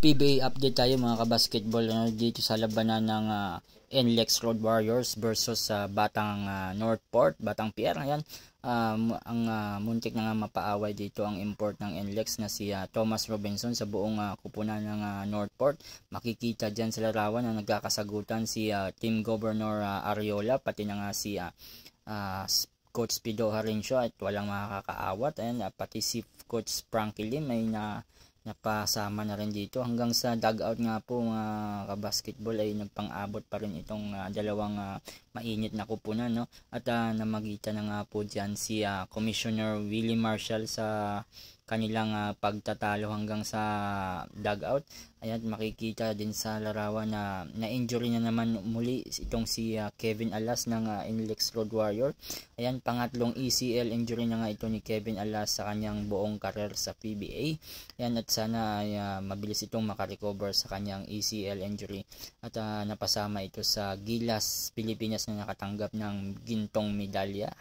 PBA update tayo mga kabasketball ano, dito sa labanan ng uh, ah, NLEX Road Warriors versus uh, Batang uh, Northport, Batang Pier. Ayan, uh, ang uh, muntik na nga mapaaway dito ang import ng NLEX na si uh, Thomas Robinson sa buong uh, kupunan ng uh, Northport. Makikita dyan sa larawan na nagkakasagutan si uh, Team Governor uh, Ariola pati na nga si uh, uh, Coach Pido Harincio at walang makakaawat. Ayan, uh, pati si Coach Frankie Lim may na uh, napasama na rin dito hanggang sa dugout nga po mga kabasketball ay nagpang-abot pa rin itong uh, dalawang uh, mainit na kupunan no at uh, namagitan na nga po diyan si uh, Commissioner Willie Marshall sa kanilang uh, pagtatalo hanggang sa dugout. Ayan, makikita din sa larawan na na-injury na naman muli itong si uh, Kevin Alas ng uh, Inlex Road Warrior. Ayan, pangatlong ECL injury na nga ito ni Kevin Alas sa kanyang buong karir sa PBA. Ayan, at sana ay uh, mabilis itong makarecover sa kanyang ECL injury at uh, napasama ito sa Gilas, Pilipinas na nakatanggap ng gintong medalya.